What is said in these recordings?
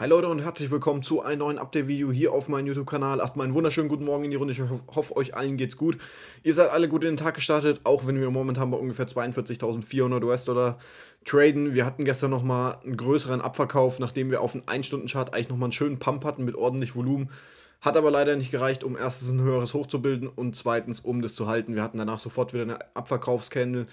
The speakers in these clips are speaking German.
Hi Leute und herzlich willkommen zu einem neuen Update-Video hier auf meinem YouTube-Kanal. Erstmal einen wunderschönen guten Morgen in die Runde. Ich hoffe, euch allen geht's gut. Ihr seid alle gut in den Tag gestartet, auch wenn wir momentan bei ungefähr 42.400 US-Dollar traden. Wir hatten gestern nochmal einen größeren Abverkauf, nachdem wir auf einen 1-Stunden-Chart eigentlich nochmal einen schönen Pump hatten mit ordentlich Volumen. Hat aber leider nicht gereicht, um erstens ein höheres Hoch zu bilden und zweitens, um das zu halten. Wir hatten danach sofort wieder eine Abverkaufscandle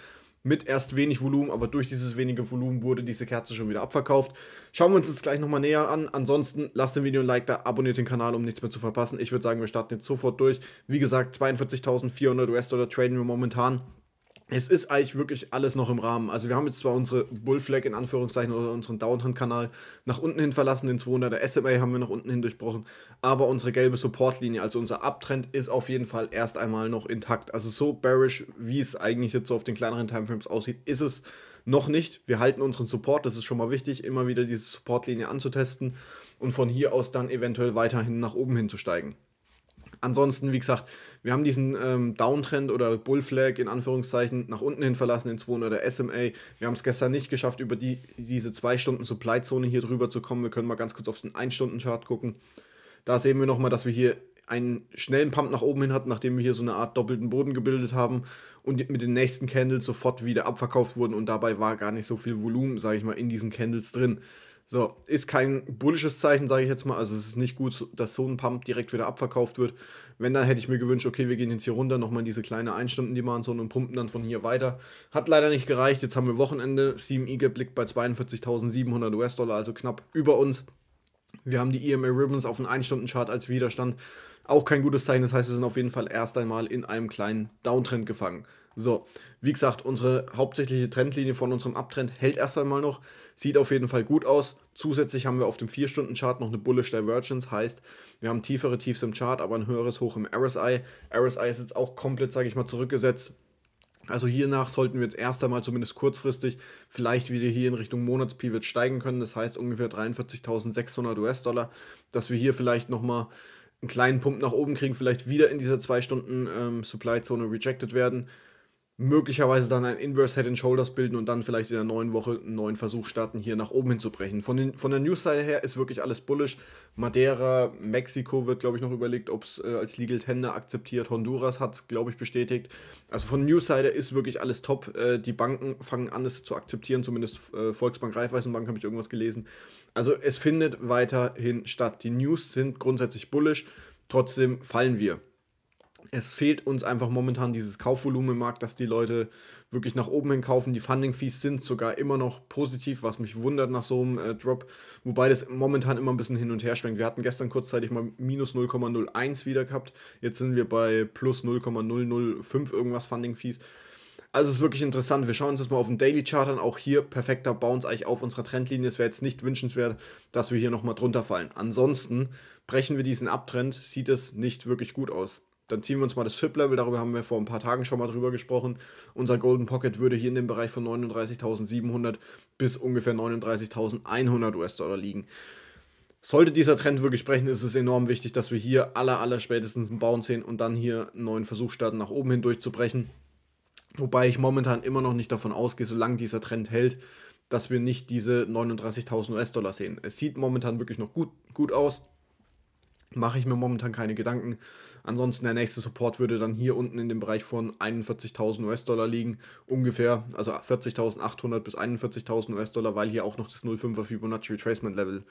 mit erst wenig Volumen, aber durch dieses wenige Volumen wurde diese Kerze schon wieder abverkauft. Schauen wir uns das gleich nochmal näher an. Ansonsten lasst dem Video ein Like da, abonniert den Kanal, um nichts mehr zu verpassen. Ich würde sagen, wir starten jetzt sofort durch. Wie gesagt, 42.400 US-Dollar traden wir momentan es ist eigentlich wirklich alles noch im Rahmen. Also wir haben jetzt zwar unsere Bullflag in Anführungszeichen oder unseren Downhand-Kanal nach unten hin verlassen, den 200er SMA haben wir nach unten hin durchbrochen, aber unsere gelbe Supportlinie, also unser Abtrend ist auf jeden Fall erst einmal noch intakt. Also so bearish, wie es eigentlich jetzt so auf den kleineren Timeframes aussieht, ist es noch nicht. Wir halten unseren Support, das ist schon mal wichtig, immer wieder diese Supportlinie anzutesten und von hier aus dann eventuell weiterhin nach oben hinzusteigen. Ansonsten, wie gesagt, wir haben diesen ähm, Downtrend oder Bullflag in Anführungszeichen nach unten hin verlassen in 200 der SMA. Wir haben es gestern nicht geschafft, über die, diese 2-Stunden-Supply-Zone hier drüber zu kommen. Wir können mal ganz kurz auf den 1-Stunden-Chart gucken. Da sehen wir nochmal, dass wir hier einen schnellen Pump nach oben hin hatten, nachdem wir hier so eine Art doppelten Boden gebildet haben und mit den nächsten Candles sofort wieder abverkauft wurden und dabei war gar nicht so viel Volumen, sage ich mal, in diesen Candles drin. So, ist kein bullisches Zeichen, sage ich jetzt mal. Also es ist nicht gut, dass so ein Pump direkt wieder abverkauft wird. Wenn, dann hätte ich mir gewünscht, okay, wir gehen jetzt hier runter, nochmal diese kleine Einstunden, die machen so und pumpen dann von hier weiter. Hat leider nicht gereicht. Jetzt haben wir Wochenende. CME geblickt bei 42.700 US-Dollar, also knapp über uns. Wir haben die EMA Ribbons auf dem 1-Stunden-Chart als Widerstand. Auch kein gutes Zeichen. Das heißt, wir sind auf jeden Fall erst einmal in einem kleinen Downtrend gefangen. So, wie gesagt, unsere hauptsächliche Trendlinie von unserem Abtrend hält erst einmal noch, sieht auf jeden Fall gut aus. Zusätzlich haben wir auf dem 4-Stunden-Chart noch eine Bullish Divergence, heißt, wir haben tiefere Tiefs im Chart, aber ein höheres Hoch im RSI. RSI ist jetzt auch komplett, sage ich mal, zurückgesetzt. Also hiernach sollten wir jetzt erst einmal zumindest kurzfristig vielleicht wieder hier in Richtung Monats-Pivot steigen können. Das heißt ungefähr 43.600 US-Dollar, dass wir hier vielleicht nochmal einen kleinen Punkt nach oben kriegen, vielleicht wieder in dieser 2-Stunden-Supply-Zone ähm, rejected werden möglicherweise dann ein Inverse Head and Shoulders bilden und dann vielleicht in der neuen Woche einen neuen Versuch starten, hier nach oben hinzubrechen. Von, den, von der News-Seite her ist wirklich alles bullish. Madeira, Mexiko wird, glaube ich, noch überlegt, ob es äh, als Legal Tender akzeptiert. Honduras hat es, glaube ich, bestätigt. Also von News-Seite ist wirklich alles top. Äh, die Banken fangen an, es zu akzeptieren, zumindest äh, Volksbank, Raiffeisenbank habe ich irgendwas gelesen. Also es findet weiterhin statt. Die News sind grundsätzlich bullish, trotzdem fallen wir es fehlt uns einfach momentan dieses Kaufvolumen im Markt, dass die Leute wirklich nach oben hin kaufen. Die Funding-Fees sind sogar immer noch positiv, was mich wundert nach so einem äh, Drop, wobei das momentan immer ein bisschen hin und her schwenkt. Wir hatten gestern kurzzeitig mal minus 0,01 wieder gehabt, jetzt sind wir bei plus 0,005 irgendwas Funding-Fees. Also es ist wirklich interessant. Wir schauen uns das mal auf den Daily Chart an. Auch hier perfekter Bounce eigentlich auf unserer Trendlinie. Es wäre jetzt nicht wünschenswert, dass wir hier nochmal drunter fallen. Ansonsten brechen wir diesen Abtrend, sieht es nicht wirklich gut aus dann ziehen wir uns mal das FIP-Level, darüber haben wir vor ein paar Tagen schon mal drüber gesprochen. Unser Golden Pocket würde hier in dem Bereich von 39.700 bis ungefähr 39.100 US-Dollar liegen. Sollte dieser Trend wirklich sprechen, ist es enorm wichtig, dass wir hier aller, aller spätestens einen Bounce sehen und dann hier einen neuen Versuch starten, nach oben hin durchzubrechen. Wobei ich momentan immer noch nicht davon ausgehe, solange dieser Trend hält, dass wir nicht diese 39.000 US-Dollar sehen. Es sieht momentan wirklich noch gut, gut aus mache ich mir momentan keine Gedanken. Ansonsten der nächste Support würde dann hier unten in dem Bereich von 41.000 US-Dollar liegen, ungefähr, also 40.800 bis 41.000 US-Dollar, weil hier auch noch das 0,5er Fibonacci Retracement Level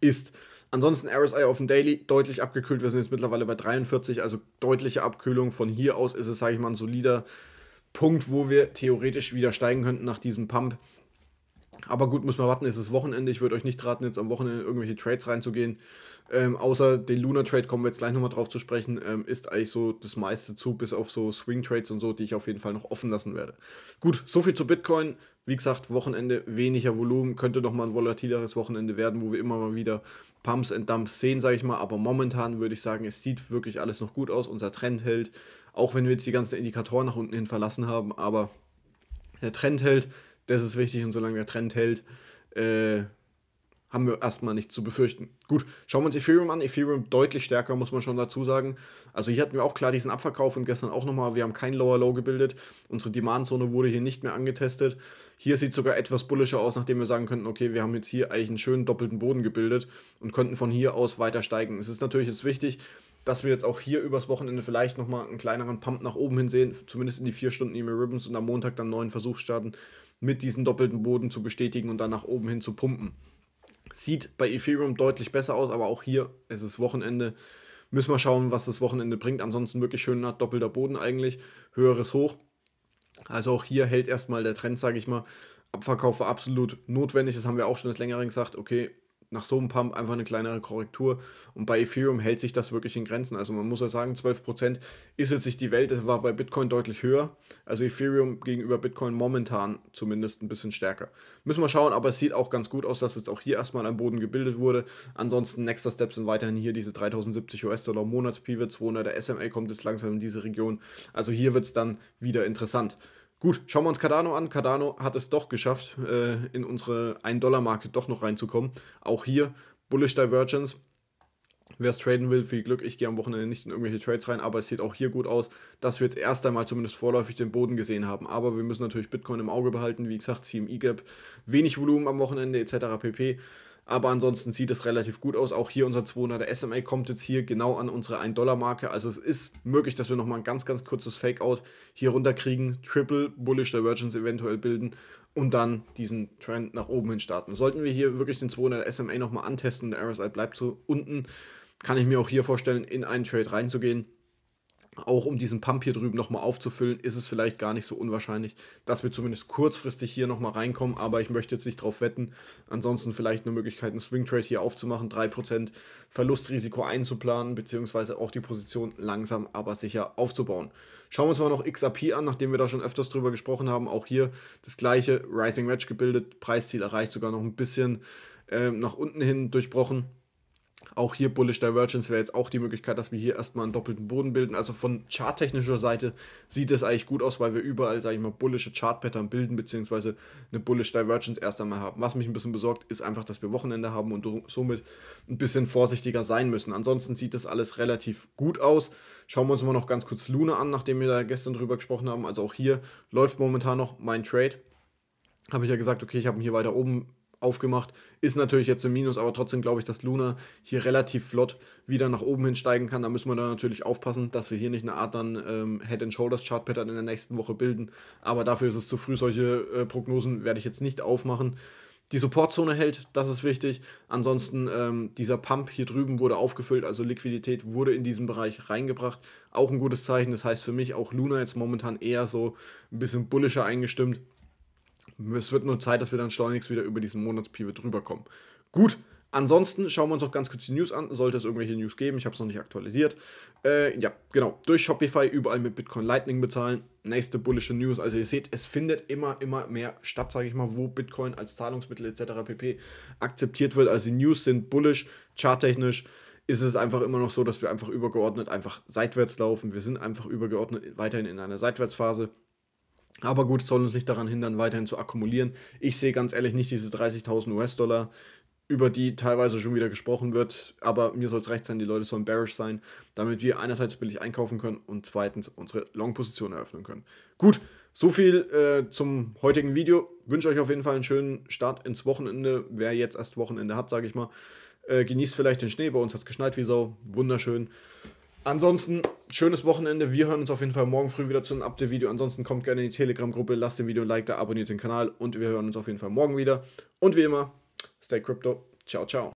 ist. Ansonsten RSI auf dem Daily deutlich abgekühlt, wir sind jetzt mittlerweile bei 43, also deutliche Abkühlung. Von hier aus ist es, sage ich mal, ein solider Punkt, wo wir theoretisch wieder steigen könnten nach diesem Pump. Aber gut, muss man warten, es ist Wochenende. Ich würde euch nicht raten, jetzt am Wochenende irgendwelche Trades reinzugehen. Ähm, außer den Luna Trade kommen wir jetzt gleich nochmal drauf zu sprechen. Ähm, ist eigentlich so das meiste zu, bis auf so Swing Trades und so, die ich auf jeden Fall noch offen lassen werde. Gut, soviel zu Bitcoin. Wie gesagt, Wochenende weniger Volumen, könnte nochmal ein volatileres Wochenende werden, wo wir immer mal wieder Pumps and Dumps sehen, sage ich mal. Aber momentan würde ich sagen, es sieht wirklich alles noch gut aus. Unser Trend hält, auch wenn wir jetzt die ganzen Indikatoren nach unten hin verlassen haben, aber der Trend hält das ist wichtig und solange der Trend hält, äh, haben wir erstmal nichts zu befürchten. Gut, schauen wir uns Ethereum an. Ethereum deutlich stärker, muss man schon dazu sagen. Also hier hatten wir auch klar diesen Abverkauf und gestern auch nochmal, wir haben kein Lower Low gebildet. Unsere Demandzone wurde hier nicht mehr angetestet. Hier sieht sogar etwas bullischer aus, nachdem wir sagen könnten, okay, wir haben jetzt hier eigentlich einen schönen doppelten Boden gebildet und könnten von hier aus weiter steigen. Es ist natürlich jetzt wichtig, dass wir jetzt auch hier übers Wochenende vielleicht nochmal einen kleineren Pump nach oben hin sehen, zumindest in die vier Stunden Emil Ribbons und am Montag dann neuen Versuch starten, mit diesem doppelten Boden zu bestätigen und dann nach oben hin zu pumpen. Sieht bei Ethereum deutlich besser aus, aber auch hier, es ist Wochenende, müssen wir schauen, was das Wochenende bringt. Ansonsten wirklich schön nach doppelter Boden eigentlich, höheres Hoch. Also auch hier hält erstmal der Trend, sage ich mal. Abverkauf war absolut notwendig, das haben wir auch schon des Längeren gesagt. Okay, nach so einem Pump einfach eine kleinere Korrektur. Und bei Ethereum hält sich das wirklich in Grenzen. Also man muss ja sagen, 12% ist jetzt nicht die Welt, das war bei Bitcoin deutlich höher. Also Ethereum gegenüber Bitcoin momentan zumindest ein bisschen stärker. Müssen wir schauen, aber es sieht auch ganz gut aus, dass jetzt auch hier erstmal ein Boden gebildet wurde. Ansonsten nächster Step sind weiterhin hier diese 3070 US-Dollar Monats-Pivot 200, der SMA kommt jetzt langsam in diese Region. Also hier wird es dann wieder interessant. Gut, schauen wir uns Cardano an. Cardano hat es doch geschafft, äh, in unsere 1-Dollar-Marke doch noch reinzukommen. Auch hier Bullish Divergence. Wer es traden will, viel Glück. Ich gehe am Wochenende nicht in irgendwelche Trades rein, aber es sieht auch hier gut aus, dass wir jetzt erst einmal zumindest vorläufig den Boden gesehen haben. Aber wir müssen natürlich Bitcoin im Auge behalten. Wie gesagt, CME Gap, wenig Volumen am Wochenende etc. pp. Aber ansonsten sieht es relativ gut aus. Auch hier unser 200er SMA kommt jetzt hier genau an unsere 1-Dollar-Marke. Also es ist möglich, dass wir nochmal ein ganz, ganz kurzes Fake-Out hier runterkriegen. Triple Bullish Divergence eventuell bilden und dann diesen Trend nach oben hin starten. Sollten wir hier wirklich den 200er SMA nochmal antesten, und der RSI bleibt so unten, kann ich mir auch hier vorstellen, in einen Trade reinzugehen auch um diesen Pump hier drüben nochmal aufzufüllen, ist es vielleicht gar nicht so unwahrscheinlich, dass wir zumindest kurzfristig hier nochmal reinkommen, aber ich möchte jetzt nicht drauf wetten. Ansonsten vielleicht eine Möglichkeit, einen Swing Trade hier aufzumachen, 3% Verlustrisiko einzuplanen, beziehungsweise auch die Position langsam, aber sicher aufzubauen. Schauen wir uns mal noch XRP an, nachdem wir da schon öfters drüber gesprochen haben. Auch hier das gleiche, Rising Wedge gebildet, Preisziel erreicht, sogar noch ein bisschen äh, nach unten hin durchbrochen. Auch hier Bullish Divergence wäre jetzt auch die Möglichkeit, dass wir hier erstmal einen doppelten Boden bilden. Also von charttechnischer Seite sieht es eigentlich gut aus, weil wir überall, sage ich mal, bullische Chart-Pattern bilden, beziehungsweise eine Bullish Divergence erst einmal haben. Was mich ein bisschen besorgt, ist einfach, dass wir Wochenende haben und somit ein bisschen vorsichtiger sein müssen. Ansonsten sieht das alles relativ gut aus. Schauen wir uns mal noch ganz kurz Luna an, nachdem wir da gestern drüber gesprochen haben. Also auch hier läuft momentan noch mein Trade habe ich ja gesagt, okay, ich habe ihn hier weiter oben aufgemacht. Ist natürlich jetzt im Minus, aber trotzdem glaube ich, dass Luna hier relativ flott wieder nach oben hinsteigen kann. Da müssen wir dann natürlich aufpassen, dass wir hier nicht eine Art dann ähm, Head-and-Shoulders-Chart-Pattern in der nächsten Woche bilden. Aber dafür ist es zu früh. Solche äh, Prognosen werde ich jetzt nicht aufmachen. Die Supportzone hält, das ist wichtig. Ansonsten ähm, dieser Pump hier drüben wurde aufgefüllt, also Liquidität wurde in diesen Bereich reingebracht. Auch ein gutes Zeichen. Das heißt für mich auch Luna jetzt momentan eher so ein bisschen bullischer eingestimmt. Es wird nur Zeit, dass wir dann schleunigst wieder über diesen Monatspivot rüberkommen. Gut, ansonsten schauen wir uns noch ganz kurz die News an. Sollte es irgendwelche News geben, ich habe es noch nicht aktualisiert. Äh, ja, genau. Durch Shopify überall mit Bitcoin Lightning bezahlen. Nächste bullische News. Also ihr seht, es findet immer, immer mehr statt, sage ich mal, wo Bitcoin als Zahlungsmittel etc. pp. akzeptiert wird. Also die News sind bullisch, charttechnisch ist es einfach immer noch so, dass wir einfach übergeordnet einfach seitwärts laufen. Wir sind einfach übergeordnet weiterhin in einer Seitwärtsphase. Aber gut, soll uns nicht daran hindern, weiterhin zu akkumulieren. Ich sehe ganz ehrlich nicht diese 30.000 US-Dollar, über die teilweise schon wieder gesprochen wird. Aber mir soll es recht sein, die Leute sollen bearish sein, damit wir einerseits billig einkaufen können und zweitens unsere Long-Position eröffnen können. Gut, so viel äh, zum heutigen Video. Wünsche euch auf jeden Fall einen schönen Start ins Wochenende. Wer jetzt erst Wochenende hat, sage ich mal, äh, genießt vielleicht den Schnee. Bei uns hat es geschneit wie Sau. Wunderschön. Ansonsten schönes Wochenende. Wir hören uns auf jeden Fall morgen früh wieder zu einem Update-Video. Ansonsten kommt gerne in die Telegram-Gruppe, lasst dem Video ein Like da, abonniert den Kanal und wir hören uns auf jeden Fall morgen wieder. Und wie immer, stay crypto. Ciao, ciao.